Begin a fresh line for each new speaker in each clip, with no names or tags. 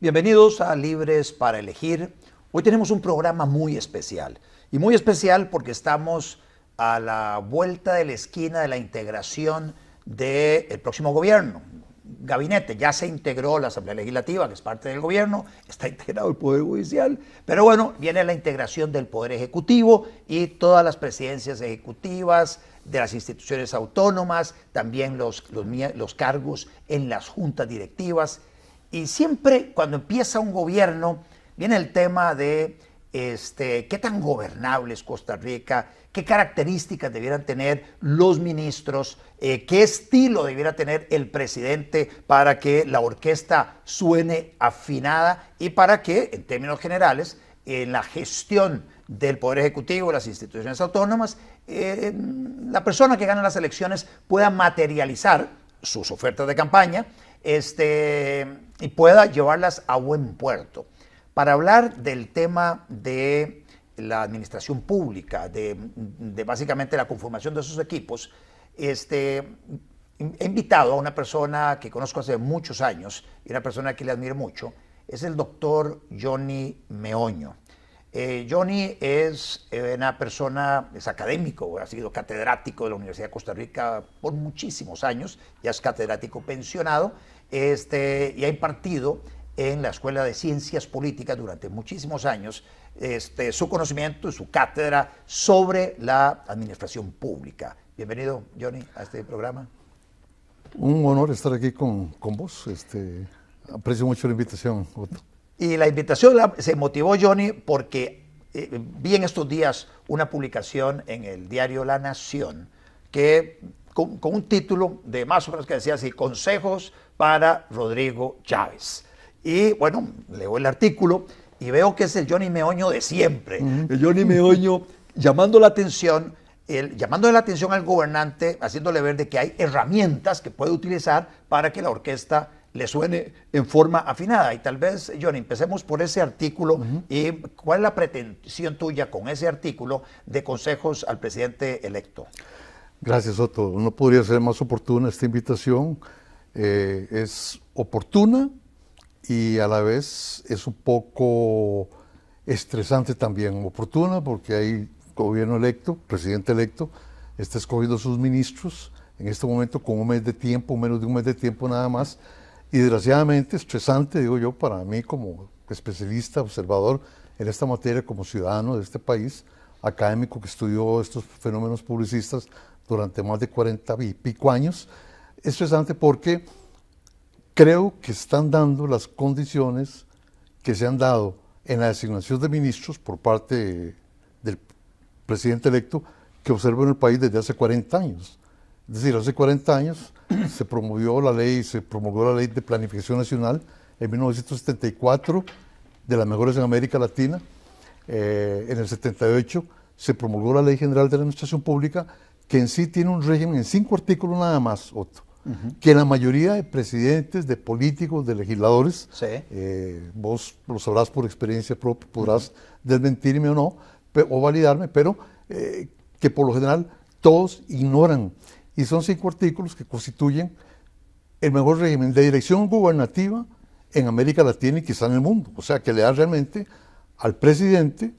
Bienvenidos a Libres para Elegir. Hoy tenemos un programa muy especial. Y muy especial porque estamos a la vuelta de la esquina de la integración del próximo gobierno. Gabinete, ya se integró la Asamblea Legislativa, que es parte del gobierno, está integrado el Poder Judicial, pero bueno, viene la integración del Poder Ejecutivo y todas las presidencias ejecutivas, de las instituciones autónomas, también los, los, los cargos en las juntas directivas y siempre cuando empieza un gobierno, viene el tema de este, qué tan gobernable es Costa Rica, qué características debieran tener los ministros, eh, qué estilo debiera tener el presidente para que la orquesta suene afinada y para que, en términos generales, en la gestión del Poder Ejecutivo, las instituciones autónomas, eh, la persona que gana las elecciones pueda materializar sus ofertas de campaña este, y pueda llevarlas a buen puerto. Para hablar del tema de la administración pública, de, básicamente la conformación de esos equipos, este, he invitado a una persona que conozco hace muchos años y una persona que le admiro mucho, es el doctor Johnny Meoño. Eh, Johnny es eh, una persona, es académico, ha sido catedrático de la Universidad de Costa Rica por muchísimos años, ya es catedrático pensionado este, y ha impartido en la Escuela de Ciencias Políticas durante muchísimos años este, su conocimiento y su cátedra sobre la administración pública. Bienvenido, Johnny, a este programa.
Un honor estar aquí con, vos. Este, aprecio mucho la invitación, Otto.
Y la invitación se motivó Johnny porque eh, vi en estos días una publicación en el diario La Nación que con, un título de más o menos que decía así, consejos para Rodrigo Chávez. Y bueno, leo el artículo y veo que es el Johnny Meoño de siempre, el Johnny Meoño llamando la atención el, llamando la atención al gobernante, haciéndole ver de que hay herramientas que puede utilizar para que la orquesta le suene en forma afinada. Y tal vez, Johnny, empecemos por ese artículo. ¿Y cuál es la pretensión tuya con ese artículo de consejos al presidente electo?
Gracias, Otto. No podría ser más oportuna esta invitación. Eh, es oportuna y a la vez es un poco estresante también. Oportuna porque hay gobierno electo, presidente electo, está escogiendo sus ministros en este momento con un mes de tiempo, menos de un mes de tiempo nada más y desgraciadamente estresante, digo yo, para mí como especialista, observador en esta materia, como ciudadano de este país, académico que estudió estos fenómenos publicistas durante más de 40 y pico años, estresante porque creo que están dando las condiciones que se han dado en la designación de ministros por parte del presidente electo que observo en el país desde hace 40 años. Es decir, hace 40 años se promovió la ley, se promulgó la ley de planificación nacional en 1974, de las mejores en América Latina. Eh, en el 78 se promulgó la ley general de la administración pública, que en sí tiene un régimen en cinco artículos nada más, Otto, que la mayoría de presidentes, de políticos, de legisladores, eh, vos lo sabrás por experiencia propia, podrás desmentirme o no, o validarme, pero eh, que por lo general todos ignoran y son cinco artículos que constituyen el mejor régimen de dirección gubernativa en América Latina y quizá en el mundo. O sea, que le da realmente al presidente,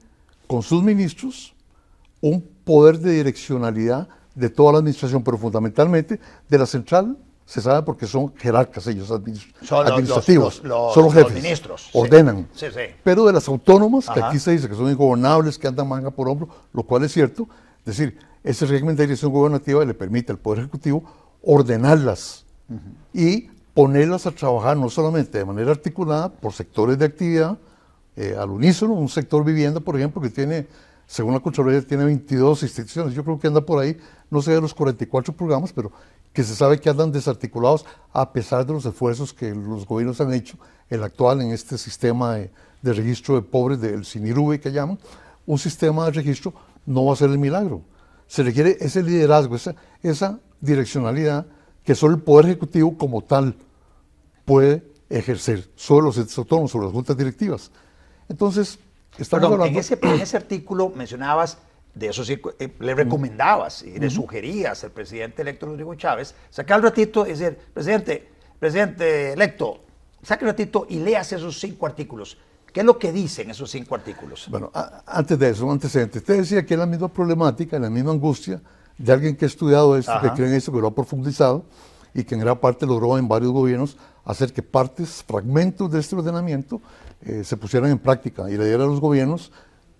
con sus ministros, un poder de direccionalidad de toda la administración, pero fundamentalmente de la central, se sabe porque son jerarcas ellos, administrativos, son los ministros, ordenan. Pero de las autónomas, que aquí se dice que son ingobernables, que andan manga por hombro, lo cual es cierto, es decir, ese régimen de dirección gubernativa le permite al Poder Ejecutivo ordenarlas y ponerlas a trabajar no solamente de manera articulada por sectores de actividad, eh, al unísono, un sector vivienda, por ejemplo, que tiene, según la Contraloría, tiene 22 instituciones, yo creo que anda por ahí, no sé de los 44 programas, pero que se sabe que andan desarticulados a pesar de los esfuerzos que los gobiernos han hecho, el actual en este sistema de, registro de pobres, del CINIRUBE que llaman, un sistema de registro no va a ser el milagro se requiere ese liderazgo, esa, esa direccionalidad que solo el Poder Ejecutivo como tal puede ejercer, sobre los entes autónomos, sobre las juntas directivas. Entonces, está claro. En ese,
artículo mencionabas de eso sí, eh, le recomendabas y le sugerías al presidente electo Rodrigo Chávez sacar un ratito y decir, presidente, presidente electo, saca un ratito y leas esos cinco artículos. ¿Qué es lo que dicen esos cinco artículos? Bueno,
antes de eso, un antecedente. Usted decía que es la misma problemática, la misma angustia de alguien que ha estudiado esto, que cree en esto, que lo ha profundizado y que en gran parte logró en varios gobiernos hacer que partes, fragmentos de este ordenamiento eh, se pusieran en práctica y le dieran a los gobiernos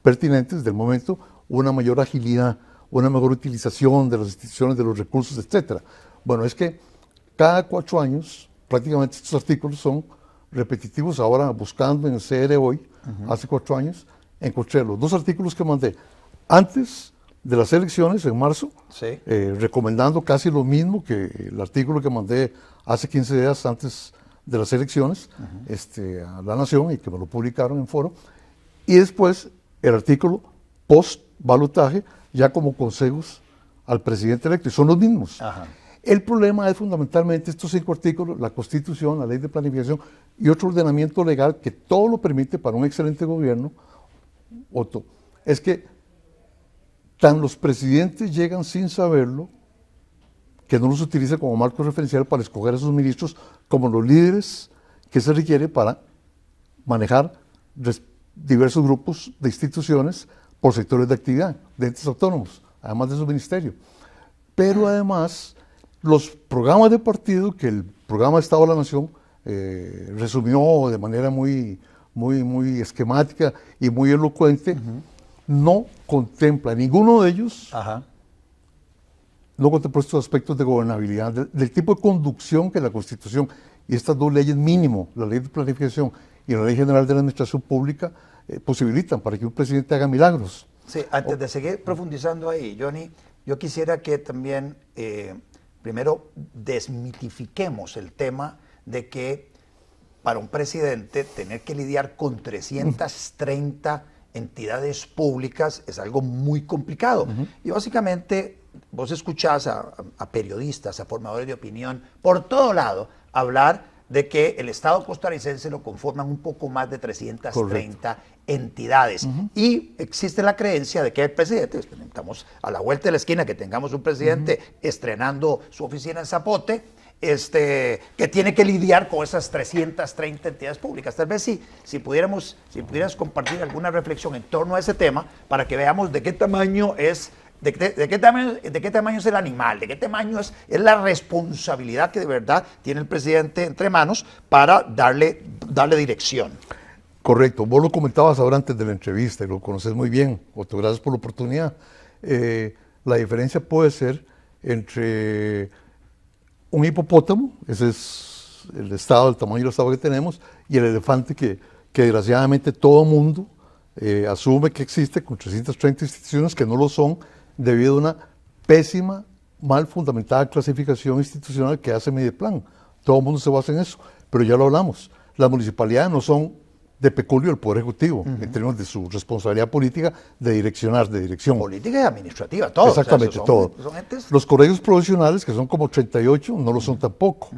pertinentes del momento una mayor agilidad, una mejor utilización de las instituciones, de los recursos, etc. Bueno, es que cada cuatro años prácticamente estos artículos son repetitivos ahora buscando en el CR hoy, hace cuatro años, encontré los dos artículos que mandé antes de las elecciones en marzo, eh, recomendando casi lo mismo que el artículo que mandé hace 15 días antes de las elecciones este, a La Nación y que me lo publicaron en foro. Y después el artículo post balotaje ya como consejos al presidente electo. Y son los mismos. El problema es fundamentalmente estos cinco artículos, la Constitución, la Ley de Planificación y otro ordenamiento legal que todo lo permite para un excelente gobierno, Otro es que tan los presidentes llegan sin saberlo que no los utiliza como marco referencial para escoger a sus ministros como los líderes que se requiere para manejar diversos grupos de instituciones por sectores de actividad, de entes autónomos, además de su ministerio. Pero además los programas de partido que el programa de Estado de la Nación eh, resumió de manera muy, muy, muy esquemática y muy elocuente, no contempla ninguno de ellos, no contempla estos aspectos de gobernabilidad, del tipo de conducción que la Constitución y estas dos leyes mínimo, la ley de planificación y la ley general de la administración pública, eh, posibilitan para que un presidente haga milagros.
Sí, antes de seguir profundizando ahí, Johnny, yo quisiera que también... Eh, primero desmitifiquemos el tema de que para un presidente tener que lidiar con 330 entidades públicas es algo muy complicado. Y básicamente vos escuchás a, periodistas, a formadores de opinión, por todo lado, hablar de que el Estado costarricense lo conforman un poco más de 330 entidades. Y existe la creencia de que el presidente, pues, estamos a la vuelta de la esquina que tengamos un presidente estrenando su oficina en Zapote, este, que tiene que lidiar con esas 330 entidades públicas. Tal vez sí, si pudiéramos, si pudieras compartir alguna reflexión en torno a ese tema para que veamos de qué tamaño es de, qué tamaño, es el animal, de qué tamaño es, la responsabilidad que de verdad tiene el presidente entre manos para darle, darle dirección.
Correcto, vos lo comentabas ahora antes de la entrevista y lo conoces muy bien, Otto, gracias por la oportunidad. Eh, la diferencia puede ser entre un hipopótamo, ese es el estado, el tamaño del estado que tenemos, y el elefante que, que desgraciadamente todo mundo eh, asume que existe con 330 instituciones que no lo son debido a una pésima, mal fundamentada clasificación institucional que hace Mediplan. Todo el mundo se basa en eso, pero ya lo hablamos. Las municipalidades no son de peculio el Poder Ejecutivo, en términos de su responsabilidad política de direccionar, de dirección. Política y administrativa, todo. Exactamente, todo. Los colegios profesionales, que son como 38, no lo son tampoco.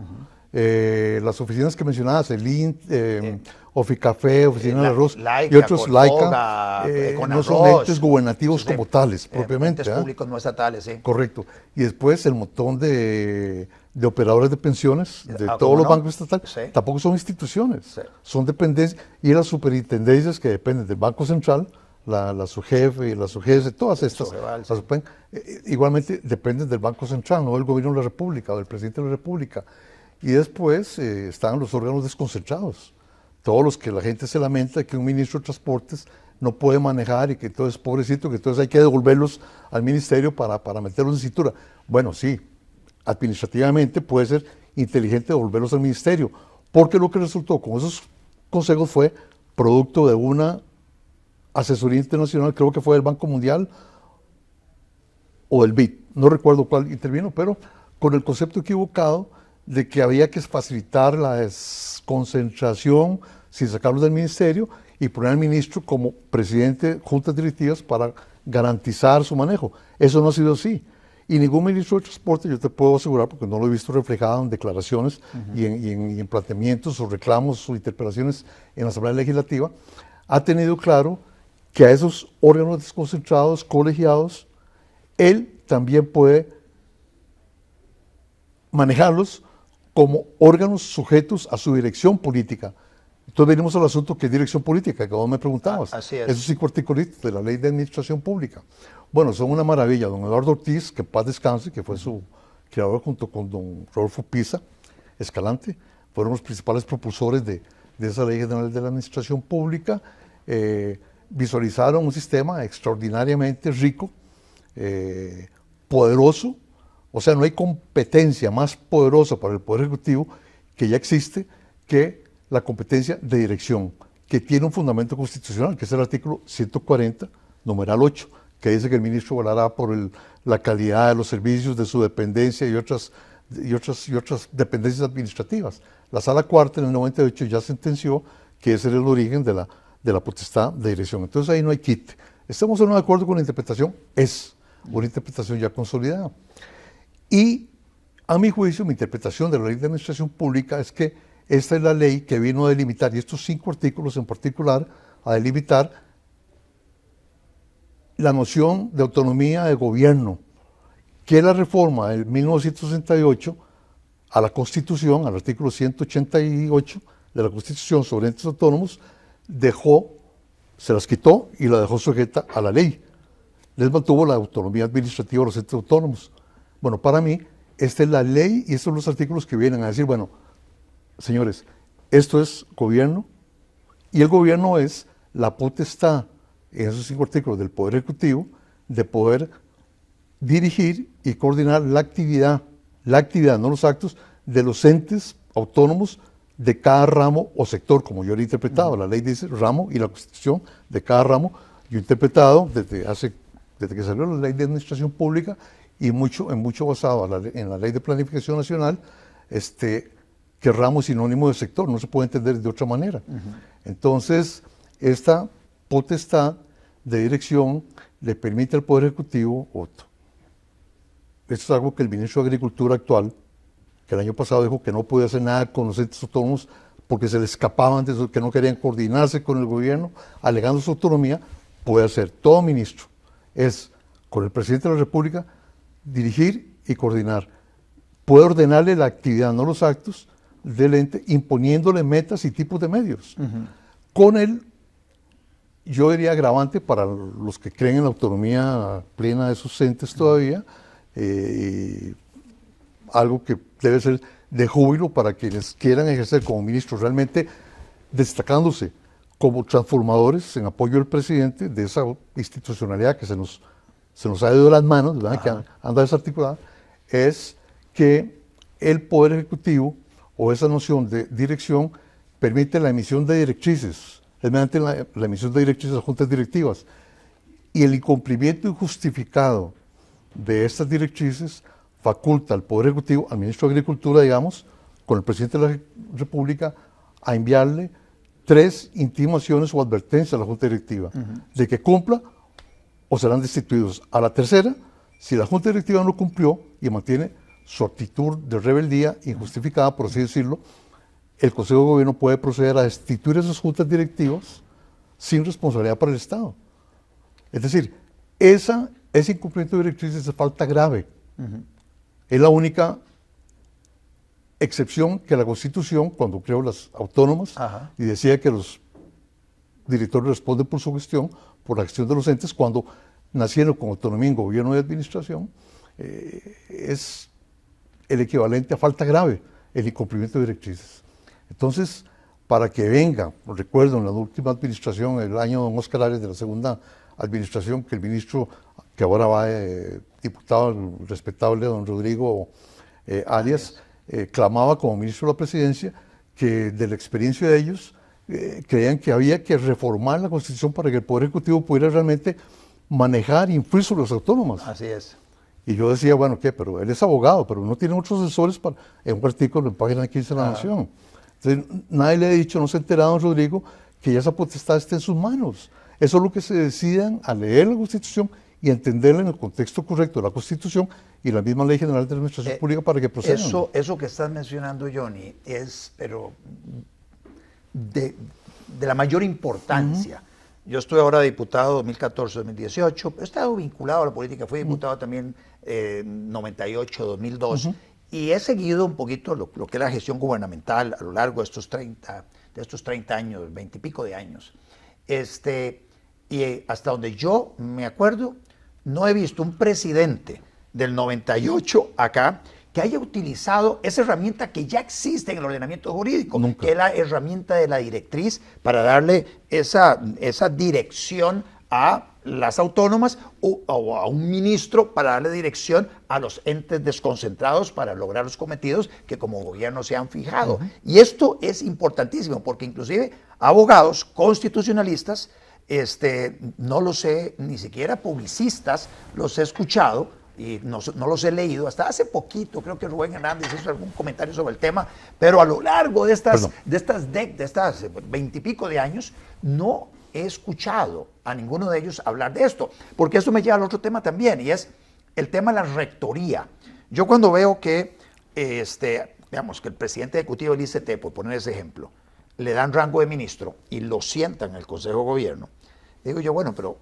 Eh, las oficinas que mencionabas, el INT, eh, Oficafé, Oficina eh, de del Arroz y otros laica, eh, eh, no son entes gubernativos como tales, propiamente. Entes ¿ah? públicos
no estatales, sí. Correcto.
Y después el montón de, operadores de pensiones de ah, todos los bancos estatales, tampoco son instituciones, son dependencias y las superintendencias que dependen del Banco Central, la, la SUGEF y la jefe, todas estas, igualmente dependen del Banco Central, no del gobierno de la República o del presidente de la República. Y después están los órganos desconcentrados, todos los que la gente se lamenta que un ministro de Transportes no puede manejar y que entonces, pobrecito, que entonces hay que devolverlos al ministerio para, para meterlos en cintura. Bueno, sí, administrativamente puede ser inteligente devolverlos al ministerio, porque lo que resultó con esos consejos fue producto de una asesoría internacional, creo que fue del Banco Mundial o del BID, no recuerdo cuál intervino, pero con el concepto equivocado de que había que facilitar la desconcentración sin sacarlos del ministerio y poner al ministro como presidente de juntas directivas para garantizar su manejo. Eso no ha sido así. Y ningún ministro de Transporte, yo te puedo asegurar, porque no lo he visto reflejado en declaraciones y, en, y, en, planteamientos o reclamos o interpelaciones en la Asamblea Legislativa, ha tenido claro que a esos órganos desconcentrados, colegiados, él también puede manejarlos como órganos sujetos a su dirección política. Entonces venimos al asunto que dirección política, que vos me preguntabas. Ah, así Esos cinco articulitos de la ley de administración pública. Bueno, son una maravilla. Don Eduardo Ortiz, que paz descanse, que fue su creador junto con don Rodolfo Pisa, Escalante, fueron los principales propulsores de, esa ley general de la administración pública. Eh, visualizaron un sistema extraordinariamente rico, eh, poderoso, o sea, no hay competencia más poderosa para el Poder Ejecutivo que ya existe que la competencia de dirección, que tiene un fundamento constitucional, que es el artículo 140, numeral 8, que dice que el ministro volará por la calidad de los servicios, de su dependencia y otras, y, otras, y otras dependencias administrativas. La sala cuarta en el 98 ya sentenció que ese era el origen de la, de la potestad de dirección. Entonces ahí no hay quite. ¿Estamos en un acuerdo con la interpretación? Es una interpretación ya consolidada. Y a mi juicio, mi interpretación de la ley de administración pública es que esta es la ley que vino a delimitar, y estos cinco artículos en particular, a delimitar la noción de autonomía de gobierno, que la reforma del 1968 a la Constitución, al artículo 188 de la Constitución sobre entes autónomos, dejó, se las quitó y la dejó sujeta a la ley. Les mantuvo la autonomía administrativa a los entes autónomos. Bueno, para mí, esta es la ley y estos son los artículos que vienen a decir, bueno, señores, esto es gobierno y el gobierno es la potestad, en esos cinco artículos del Poder Ejecutivo, de poder dirigir y coordinar la actividad, la actividad, no los actos, de los entes autónomos de cada ramo o sector, como yo lo he interpretado. La ley dice ramo y la constitución de cada ramo. Yo he interpretado desde, hace, desde que salió la ley de administración pública y mucho, en mucho basado en la ley de planificación nacional, este, que ramo sinónimo de sector, no se puede entender de otra manera. Entonces, esta potestad de dirección le permite al Poder Ejecutivo otro. Esto es algo que el ministro de Agricultura actual, que el año pasado dijo que no puede hacer nada con los entes autónomos porque se le escapaban de eso, que no querían coordinarse con el gobierno, alegando su autonomía, puede hacer todo ministro. Es con el presidente de la República dirigir y coordinar. Puede ordenarle la actividad, no los actos, del ente, imponiéndole metas y tipos de medios. Con él, yo diría, agravante para los que creen en la autonomía plena de sus entes todavía, eh, algo que debe ser de júbilo para quienes quieran ejercer como ministros, realmente destacándose como transformadores en apoyo del presidente de esa institucionalidad que se nos se nos ha ido las manos, ¿verdad? que anda, desarticulada, es que el Poder Ejecutivo o esa noción de dirección permite la emisión de directrices, es mediante la, emisión de directrices a juntas directivas. Y el incumplimiento injustificado de estas directrices faculta al Poder Ejecutivo, al Ministro de Agricultura, digamos, con el Presidente de la República, a enviarle tres intimaciones o advertencias a la Junta Directiva de que cumpla o serán destituidos a la tercera si la Junta Directiva no cumplió y mantiene su actitud de rebeldía injustificada, por así decirlo, el Consejo de Gobierno puede proceder a destituir esas juntas directivas sin responsabilidad para el Estado. Es decir, esa, ese incumplimiento de directrices es falta grave. Es la única excepción que la Constitución, cuando creó las autónomas y decía que los director responde por su gestión, por la gestión de los entes, cuando nacieron con autonomía en gobierno y administración, eh, es el equivalente a falta grave, el incumplimiento de directrices. Entonces, para que venga, recuerdo en la última administración, el año don Oscar Arias de la segunda administración, que el ministro que ahora va eh, diputado, el respetable don Rodrigo eh, Arias, eh, clamaba como ministro de la presidencia que de la experiencia de ellos eh, creían que había que reformar la Constitución para que el Poder Ejecutivo pudiera realmente manejar, e influir sobre los autónomos. Así es. Y yo decía, bueno, ¿qué? Pero él es abogado, pero no tiene otros asesores para, en un artículo en página 15 de la Nación. Entonces, nadie le ha dicho, no se ha enterado, Rodrigo, que ya esa potestad esté en sus manos. Eso es lo que se decidan a leer la Constitución y entenderla en el contexto correcto de la Constitución y la misma Ley General de Administración eh, Pública para que procedan. Eso,
eso que estás mencionando, Johnny, es, pero de, la mayor importancia. Yo estoy ahora diputado 2014-2018, he estado vinculado a la política, fui diputado también eh, en 98-2002 y he seguido un poquito lo, que es la gestión gubernamental a lo largo de estos 30, de estos años, 20 y pico de años. Este, y eh, hasta donde yo me acuerdo, no he visto un presidente del 98 acá que haya utilizado esa herramienta que ya existe en el ordenamiento jurídico, que es la herramienta de la directriz para darle esa, esa dirección a las autónomas o, a un ministro para darle dirección a los entes desconcentrados para lograr los cometidos que como gobierno se han fijado. Y esto es importantísimo porque inclusive abogados constitucionalistas, este, no lo sé, ni siquiera publicistas, los he escuchado y no, no, los he leído, hasta hace poquito creo que Rubén Hernández hizo algún comentario sobre el tema, pero a lo largo de estas, de estas, de, de estas veintipico de años, no he escuchado a ninguno de ellos hablar de esto, porque eso me lleva al otro tema también, y es el tema de la rectoría. Yo cuando veo que, este, digamos, que el presidente ejecutivo del ICT, por poner ese ejemplo, le dan rango de ministro y lo sientan en el Consejo de Gobierno, digo yo, bueno, pero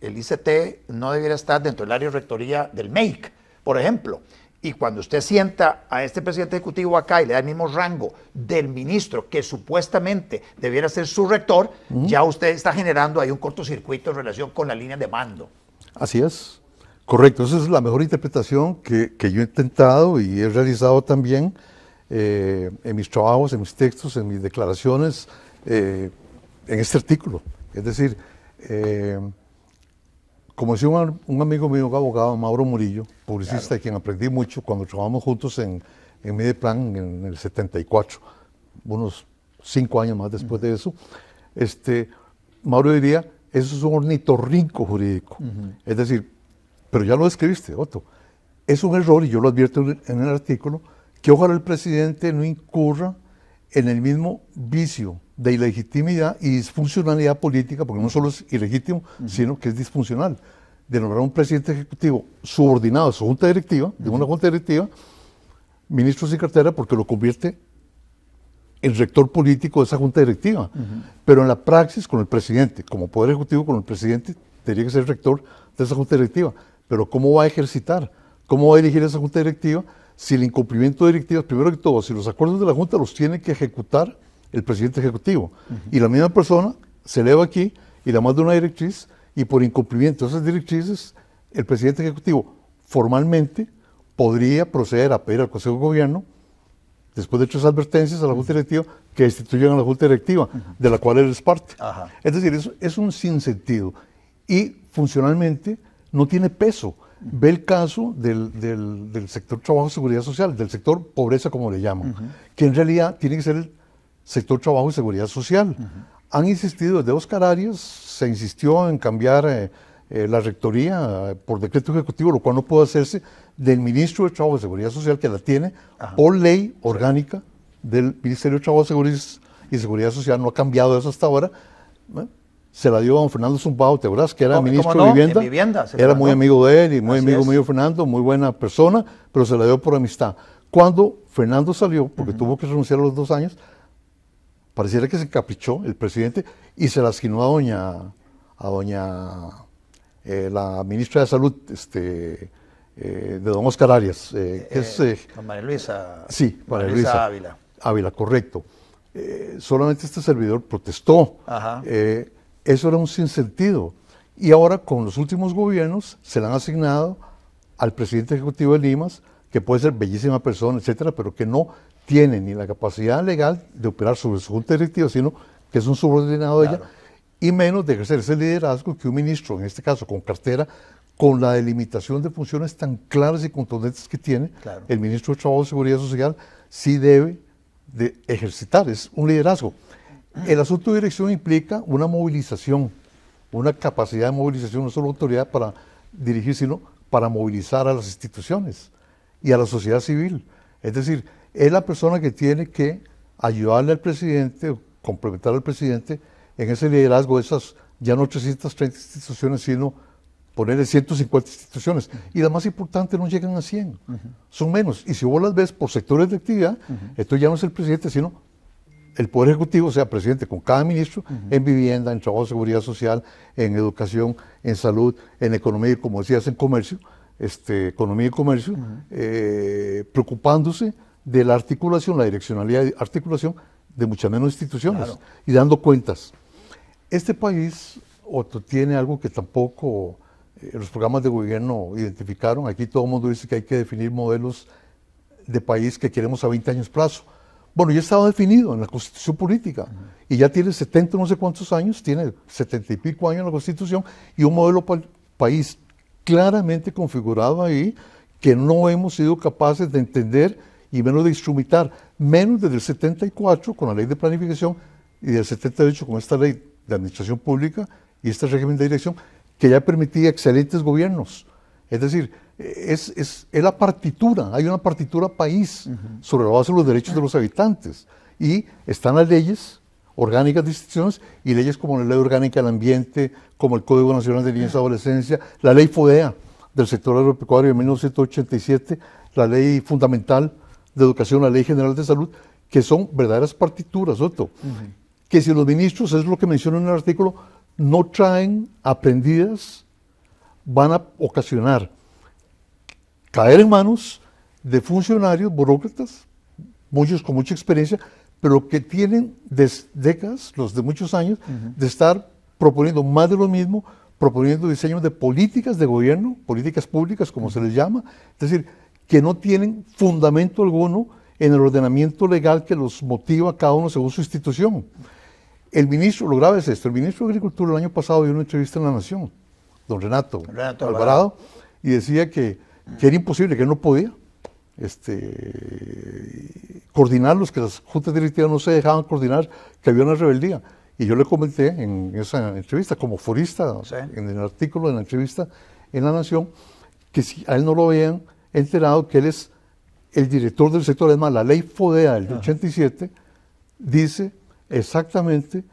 el ICT no debiera estar dentro del área de rectoría del MEIC, por ejemplo. Y cuando usted sienta a este presidente ejecutivo acá y le da el mismo rango del ministro que supuestamente debiera ser su rector, ya usted está generando ahí un cortocircuito en relación con la línea de mando.
Así es, correcto. Esa es la mejor interpretación que, yo he intentado y he realizado también eh, en mis trabajos, en mis textos, en mis declaraciones, eh, en este artículo. Es decir, eh, como decía un, amigo mío, abogado, Mauro Murillo, publicista, de quien aprendí mucho cuando trabajamos juntos en, en Mediplan en el 74, unos cinco años más después de eso, este, Mauro diría, eso es un ornitorrinco jurídico. Es decir, pero ya lo describiste, Otto. Es un error, y yo lo advierto en el artículo, que ojalá el presidente no incurra en el mismo vicio de ilegitimidad y disfuncionalidad política, porque no solo es ilegítimo, sino que es disfuncional, de nombrar un presidente ejecutivo subordinado a su junta directiva, de una junta directiva, ministro sin cartera, porque lo convierte en rector político de esa junta directiva. Pero en la praxis, con el presidente, como poder ejecutivo, con el presidente, tendría que ser rector de esa junta directiva. Pero ¿cómo va a ejercitar? ¿Cómo va a dirigir esa junta directiva? Si el incumplimiento de directivas, primero que todo, si los acuerdos de la junta los tiene que ejecutar el presidente ejecutivo. Y la misma persona se eleva aquí y la de una directriz y por incumplimiento de esas directrices, el presidente ejecutivo formalmente podría proceder a pedir al Consejo de Gobierno, después de sus advertencias a la Junta Directiva, que destituyan a la Junta Directiva, de la cual él es parte. Es decir, es, es un sinsentido. Y funcionalmente no tiene peso. Ve el caso del, sector trabajo, seguridad social, del sector pobreza, como le llaman, que en realidad tiene que ser el sector trabajo y seguridad social. Han insistido desde Oscar Arias, se insistió en cambiar eh, eh, la rectoría eh, por decreto ejecutivo, lo cual no puede hacerse del ministro de Trabajo y Seguridad Social, que la tiene por ley orgánica del Ministerio de Trabajo y Seguridad Social, no ha cambiado eso hasta ahora. Se la dio a don Fernando Zumbao, ¿te que era ministro de Vivienda? era muy amigo de él y muy amigo mío Fernando, muy buena persona, pero se la dio por amistad. Cuando Fernando salió, porque tuvo que renunciar a los dos años, pareciera que se caprichó el presidente y se la asignó a doña, a doña eh, la ministra de Salud, este, eh, de don Oscar Arias. Eh, es, María Luisa. Sí, María Luisa, Ávila. Ávila, correcto. solamente este servidor protestó. Ajá. eso era un sinsentido. Y ahora con los últimos gobiernos se le han asignado al presidente ejecutivo de Limas, que puede ser bellísima persona, etcétera, pero que no tiene ni la capacidad legal de operar sobre su junta directiva, sino que es un subordinado de ella, y menos de ejercer ese liderazgo que un ministro, en este caso con cartera, con la delimitación de funciones tan claras y contundentes que tiene, el ministro de Trabajo y Seguridad Social sí debe de ejercitar, es un liderazgo. El asunto de dirección implica una movilización, una capacidad de movilización, no solo autoridad para dirigir, sino para movilizar a las instituciones y a la sociedad civil. Es decir, es la persona que tiene que ayudarle al presidente, complementar al presidente en ese liderazgo de esas ya no 330 instituciones, sino ponerle 150 instituciones. Y las más importantes no llegan a 100, son menos. Y si vos las ves por sectores de actividad, esto ya no es el presidente, sino el Poder Ejecutivo, o sea, presidente con cada ministro, en vivienda, en trabajo, seguridad social, en educación, en salud, en economía y, como decías, en comercio, este, economía y comercio, eh, preocupándose de la articulación, la direccionalidad de articulación de muchas menos instituciones y dando cuentas. Este país tiene algo que tampoco eh, los programas de gobierno identificaron. Aquí todo el mundo dice que hay que definir modelos de país que queremos a 20 años plazo. Bueno, ya estaba definido en la constitución política y ya tiene 70, no sé cuántos años, tiene 70 y pico años en la constitución y un modelo país claramente configurado ahí que no hemos sido capaces de entender y menos de instrumentar, menos desde el 74 con la ley de planificación y del 78 con esta ley de administración pública y este régimen de dirección que ya permitía excelentes gobiernos. Es decir, es, es, es la partitura, hay una partitura país sobre la base de los derechos de los habitantes y están las leyes orgánicas de instituciones y leyes como la Ley Orgánica del Ambiente, como el Código Nacional de Niños y Adolescencia, la Ley FODEA del sector agropecuario de 1987, la ley fundamental de Educación, la Ley General de Salud, que son verdaderas partituras, Otto. Que si los ministros, es lo que menciono en el artículo, no traen aprendidas, van a ocasionar caer en manos de funcionarios, burócratas, muchos con mucha experiencia, pero que tienen décadas, los de muchos años, de estar proponiendo más de lo mismo, proponiendo diseños de políticas de gobierno, políticas públicas, como se les llama. Es decir, que no tienen fundamento alguno en el ordenamiento legal que los motiva cada uno según su institución. El ministro, lo grave es esto, el ministro de Agricultura el año pasado dio una entrevista en La Nación, don Renato, Alvarado, y decía que, era imposible, que no podía este, coordinarlos, que las juntas directivas no se dejaban coordinar, que había una rebeldía. Y yo le comenté en esa entrevista, como forista, en el artículo de la entrevista en La Nación, que si a él no lo veían enterado que él es el director del sector. Además, la ley FODEA del 87 dice exactamente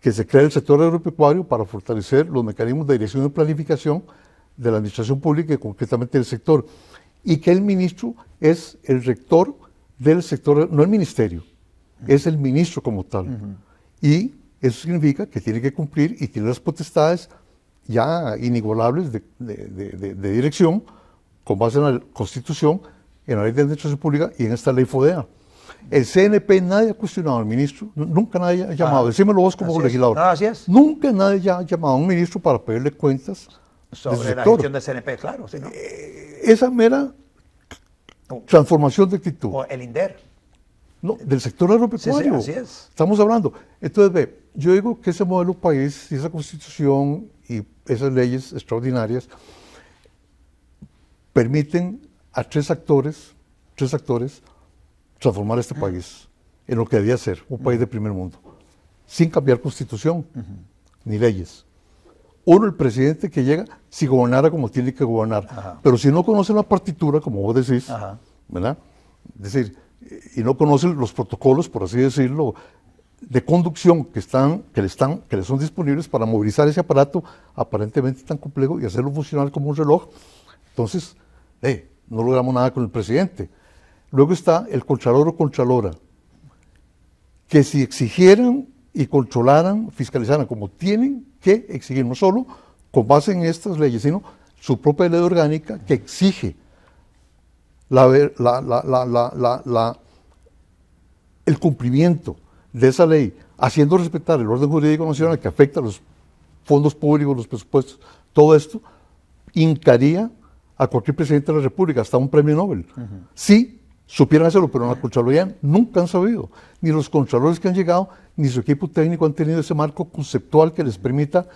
que se crea el sector agropecuario para fortalecer los mecanismos de dirección y planificación de la administración pública y concretamente del sector. Y que el ministro es el rector del sector, no el ministerio, es el ministro como tal. Y eso significa que tiene que cumplir y tiene las potestades ya inigualables de dirección con base en la Constitución, en la Ley de Administración Pública y en esta Ley FODEA. El CNP nadie ha cuestionado al ministro, nunca nadie ha llamado, ah, decímelo vos como legislador. Gracias. Nunca nadie ha llamado a un ministro para pedirle cuentas sobre la gestión
del CNP, claro. Eh,
esa mera transformación de actitud. O el INDER. No, del sector agropecuario. Sí, sí, Estamos hablando. Entonces, ve, yo digo que ese modelo país y esa constitución y esas leyes extraordinarias permiten a tres actores, tres actores, transformar este país en lo que debía ser, un país de primer mundo, sin cambiar constitución ni leyes. Uno, el presidente que llega, si gobernara como tiene que gobernar, pero si no conoce la partitura, como vos decís, ¿verdad? Es decir, y no conoce los protocolos, por así decirlo, de conducción que, están, que, le están, que le son disponibles para movilizar ese aparato aparentemente tan complejo y hacerlo funcionar como un reloj, entonces no logramos nada con el presidente. Luego está el contralor o contralora, que si exigieran y controlaran, fiscalizaran como tienen que exigir, no solo con base en estas leyes, sino su propia ley orgánica que exige la, la, el cumplimiento de esa ley, haciendo respetar el orden jurídico nacional que afecta a los fondos públicos, los presupuestos, todo esto, hincaría a cualquier presidente de la República, hasta un premio Nobel. Sí, supieran hacerlo, pero en la Contraloría nunca han sabido. Ni los Contralores que han llegado, ni su equipo técnico han tenido ese marco conceptual que les permita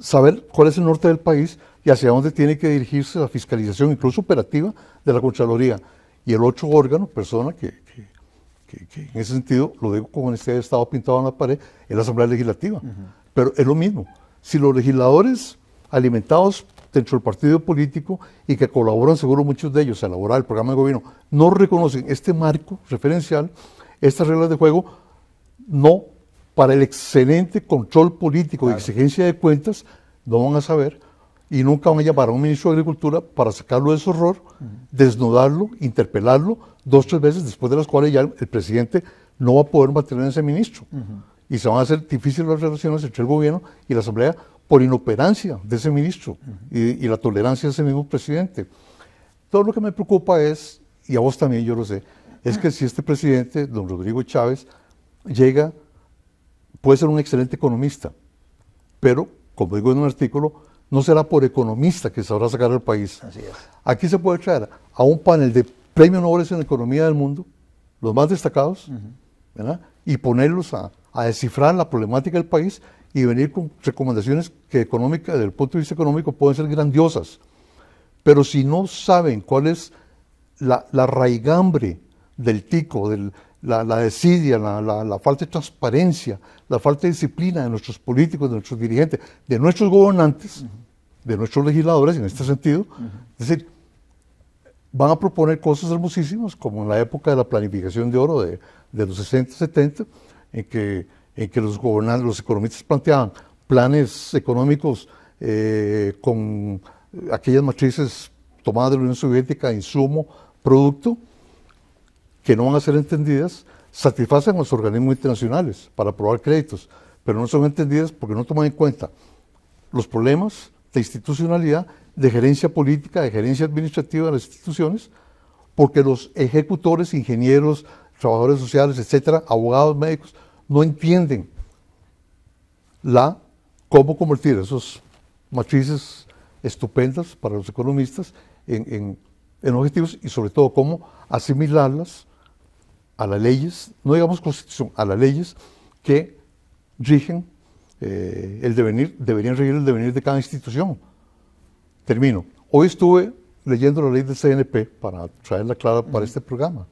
saber cuál es el norte del país y hacia dónde tiene que dirigirse la fiscalización, incluso operativa, de la Contraloría. Y el otro órgano, persona que, en ese sentido, lo digo con este este estado pintado en la pared, es la Asamblea Legislativa. Pero es lo mismo. Si los legisladores alimentados dentro del partido político y que colaboran seguro muchos de ellos a elaborar el programa de gobierno, no reconocen este marco referencial, estas reglas de juego, no para el excelente control político y exigencia de cuentas, no van a saber y nunca van a llamar a un ministro de Agricultura para sacarlo de su horror, desnudarlo, interpelarlo dos o tres veces, después de las cuales ya el presidente no va a poder mantener a ese ministro y se van a hacer difíciles las relaciones entre el gobierno y la Asamblea por inoperancia de ese ministro y, la tolerancia de ese mismo presidente. Todo lo que me preocupa es, y a vos también yo lo sé, es que si este presidente, don Rodrigo Chávez, llega, puede ser un excelente economista, pero, como digo en un artículo, no será por economista que sabrá sacar al país. Aquí se puede traer a un panel de premios nobles en economía del mundo, los más destacados, y ponerlos a, a descifrar la problemática del país y venir con recomendaciones que desde el punto de vista económico pueden ser grandiosas. Pero si no saben cuál es la, raigambre del tico, la, desidia, la, falta de transparencia, la falta de disciplina de nuestros políticos, de nuestros dirigentes, de nuestros gobernantes, de nuestros legisladores en este sentido, es decir, van a proponer cosas hermosísimas, como en la época de la planificación de oro de, de los 60, 70, en que, en que los gobernantes, los economistas planteaban planes económicos eh, con aquellas matrices tomadas de la Unión Soviética, insumo, producto, que no van a ser entendidas, satisfacen a los organismos internacionales para aprobar créditos, pero no son entendidas porque no toman en cuenta los problemas de institucionalidad, de gerencia política, de gerencia administrativa de las instituciones, porque los ejecutores, ingenieros, trabajadores sociales, etcétera, abogados, médicos, no entienden la cómo convertir esas matrices estupendas para los economistas en, objetivos y sobre todo cómo asimilarlas a las leyes, no digamos constitución, a las leyes que rigen eh, el devenir, deberían regir el devenir de cada institución. Termino. Hoy estuve leyendo la ley del CNP para traerla clara para este programa.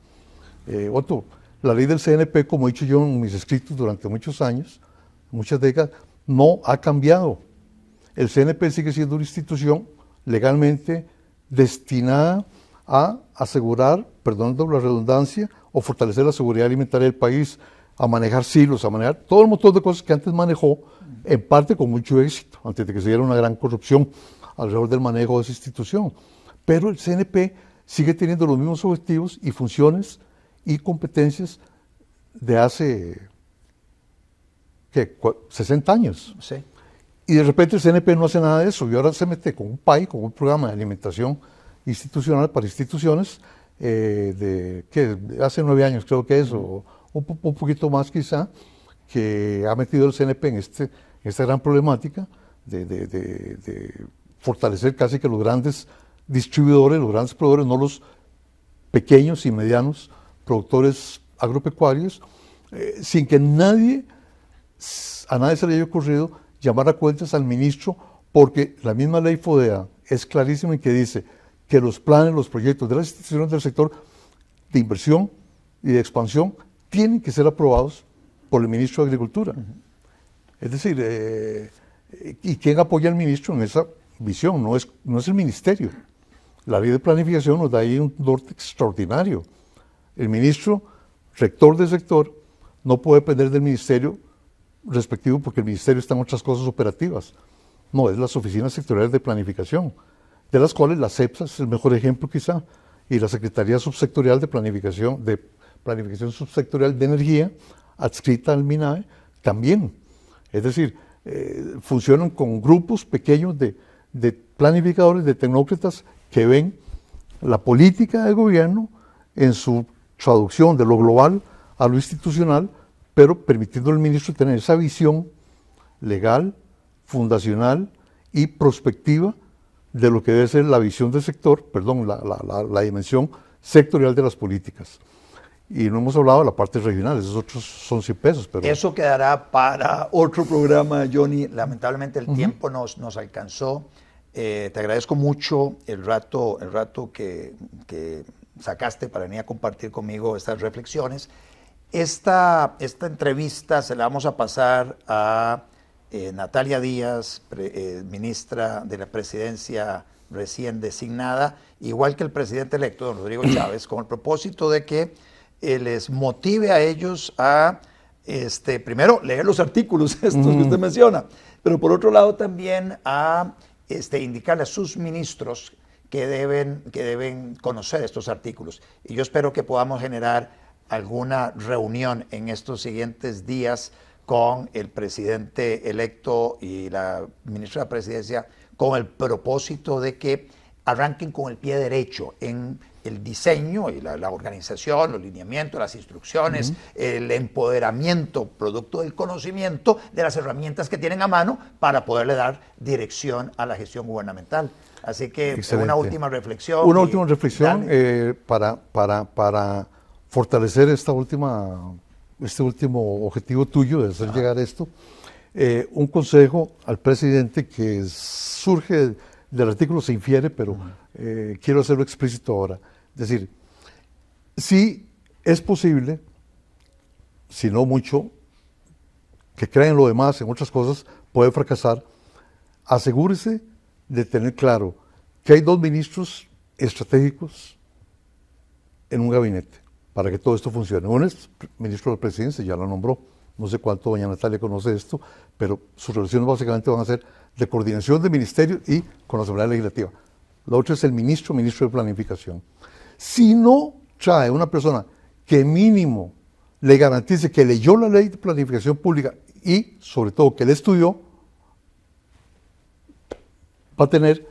Eh, otro, la ley del CNP, como he dicho yo en mis escritos durante muchos años, muchas décadas, no ha cambiado. El CNP sigue siendo una institución legalmente destinada a asegurar, perdón la redundancia, o fortalecer la seguridad alimentaria del país, a manejar silos, a manejar todo el montón de cosas que antes manejó, en parte con mucho éxito, antes de que se diera una gran corrupción alrededor del manejo de esa institución. Pero el CNP sigue teniendo los mismos objetivos y funciones y competencias de hace 60 años. Y de repente el CNP no hace nada de eso y ahora se mete con un PAI, con un programa de alimentación institucional para instituciones eh, de que hace nueve años creo que es, o un, poquito más quizá, que ha metido el CNP este, en, esta gran problemática de fortalecer casi que los grandes distribuidores, los grandes proveedores, no los pequeños y medianos productores agropecuarios, eh, sin que nadie, a nadie se le haya ocurrido llamar a cuentas al ministro, porque la misma ley FODEA es clarísima y que dice que los planes, los proyectos de las instituciones del sector de inversión y de expansión tienen que ser aprobados por el ministro de Agricultura. Es decir, eh, eh, ¿y quién apoya al ministro en esa visión? No es, no es el ministerio. La ley de planificación nos da ahí un norte extraordinario. El ministro, rector del sector, no puede depender del ministerio respectivo porque el ministerio está en otras cosas operativas. No, es las oficinas sectoriales de planificación, de las cuales la CEPSA es el mejor ejemplo quizá, y la Secretaría Subsectorial de Planificación, de Planificación Subsectorial de Energía, adscrita al MINAE, también. Es decir, eh, funcionan con grupos pequeños de, de planificadores, de tecnócratas que ven la política del gobierno en su traducción de lo global a lo institucional, pero permitiendo al ministro tener esa visión legal, fundacional y prospectiva de lo que debe ser la visión del sector, perdón, la, dimensión sectorial de las políticas. Y no hemos hablado de la parte regional, esos otros son 100 pesos.
Eso quedará para otro programa, Johnny. Lamentablemente el tiempo nos, alcanzó. Eh, te agradezco mucho el rato, el rato que sacaste para venir a compartir conmigo estas reflexiones. Esta, esta entrevista se la vamos a pasar a eh, Natalia Díaz, eh, ministra de la presidencia recién designada, igual que el presidente electo, don Rodrigo Chávez, con el propósito de que eh, les motive a ellos a, este, primero, leer los artículos estos que usted menciona, pero por otro lado también a este, indicarle a sus ministros que deben, que deben conocer estos artículos. Y yo espero que podamos generar alguna reunión en estos siguientes días con el presidente electo y la ministra de la Presidencia con el propósito de que arranquen con el pie derecho en el diseño y la, organización, los lineamientos, las instrucciones, el empoderamiento producto del conocimiento de las herramientas que tienen a mano para poderle dar dirección a la gestión gubernamental. Así que una última reflexión. Una última
reflexión eh, para, para, fortalecer esta última, este último objetivo tuyo de hacer llegar esto. Eh, un consejo al presidente que surge del artículo se infiere, pero eh, quiero hacerlo explícito ahora. Es decir, si es posible, si no mucho, que crea en lo demás, en otras cosas, puede fracasar. Asegúrese de tener claro que hay dos ministros estratégicos en un gabinete para que todo esto funcione. Uno es ministro de la presidencia, ya lo nombró no sé cuánto doña Natalia conoce esto, pero sus relaciones básicamente van a ser de coordinación de ministerio y con la Asamblea Legislativa. La otra es el ministro, ministro de Planificación. Si no trae una persona que mínimo le garantice que leyó la ley de planificación pública y sobre todo que le estudió, va a tener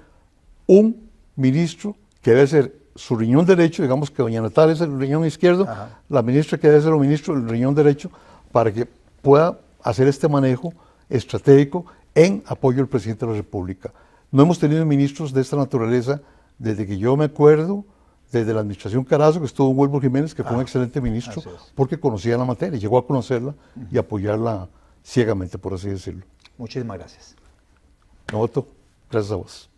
un ministro que debe ser su riñón derecho, digamos que doña Natalia es el riñón izquierdo, la ministra que debe ser un ministro del riñón derecho, para que pueda hacer este manejo estratégico en apoyo al presidente de la República. No hemos tenido ministros de esta naturaleza desde que yo me acuerdo, desde la administración Carazo, que estuvo Huelvo Jiménez, que fue un ah, excelente ministro, porque conocía la materia, llegó a conocerla y apoyarla ciegamente, por así decirlo.
Muchísimas gracias.
Noto, gracias a vos.